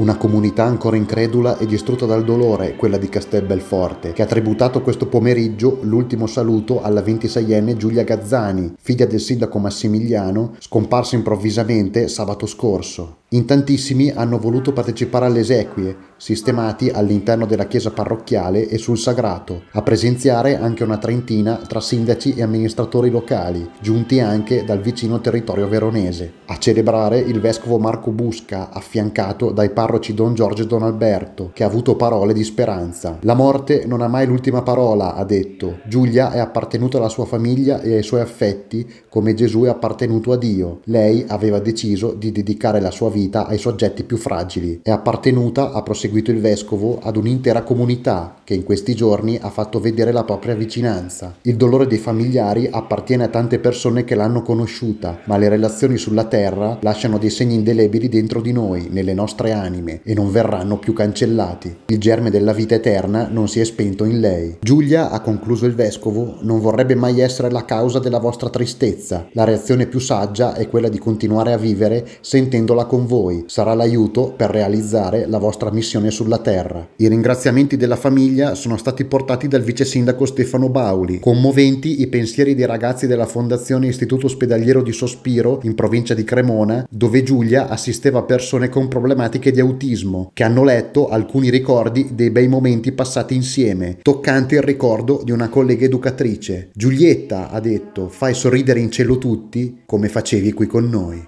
Una comunità ancora incredula e distrutta dal dolore, quella di Castelbelforte, che ha tributato questo pomeriggio l'ultimo saluto alla 26enne Giulia Gazzani, figlia del sindaco Massimiliano, scomparsa improvvisamente sabato scorso. In tantissimi hanno voluto partecipare alle esequie, sistemati all'interno della chiesa parrocchiale e sul sagrato, a presenziare anche una trentina tra sindaci e amministratori locali, giunti anche dal vicino territorio veronese. A celebrare il vescovo Marco Busca, affiancato dai parroci Don Giorgio e Don Alberto, che ha avuto parole di speranza. La morte non ha mai l'ultima parola, ha detto. Giulia è appartenuta alla sua famiglia e ai suoi affetti come Gesù è appartenuto a Dio. Lei aveva deciso di dedicare la sua vita vita ai soggetti più fragili. È appartenuta, ha proseguito il vescovo, ad un'intera comunità che in questi giorni ha fatto vedere la propria vicinanza. Il dolore dei familiari appartiene a tante persone che l'hanno conosciuta, ma le relazioni sulla terra lasciano dei segni indelebili dentro di noi, nelle nostre anime, e non verranno più cancellati. Il germe della vita eterna non si è spento in lei. Giulia, ha concluso il vescovo, non vorrebbe mai essere la causa della vostra tristezza. La reazione più saggia è quella di continuare a vivere sentendola convinta voi sarà l'aiuto per realizzare la vostra missione sulla Terra. I ringraziamenti della famiglia sono stati portati dal vice sindaco Stefano Bauli, commoventi i pensieri dei ragazzi della Fondazione Istituto Ospedaliero di Sospiro in provincia di Cremona, dove Giulia assisteva persone con problematiche di autismo, che hanno letto alcuni ricordi dei bei momenti passati insieme, toccante il ricordo di una collega educatrice. Giulietta ha detto, fai sorridere in cielo tutti come facevi qui con noi.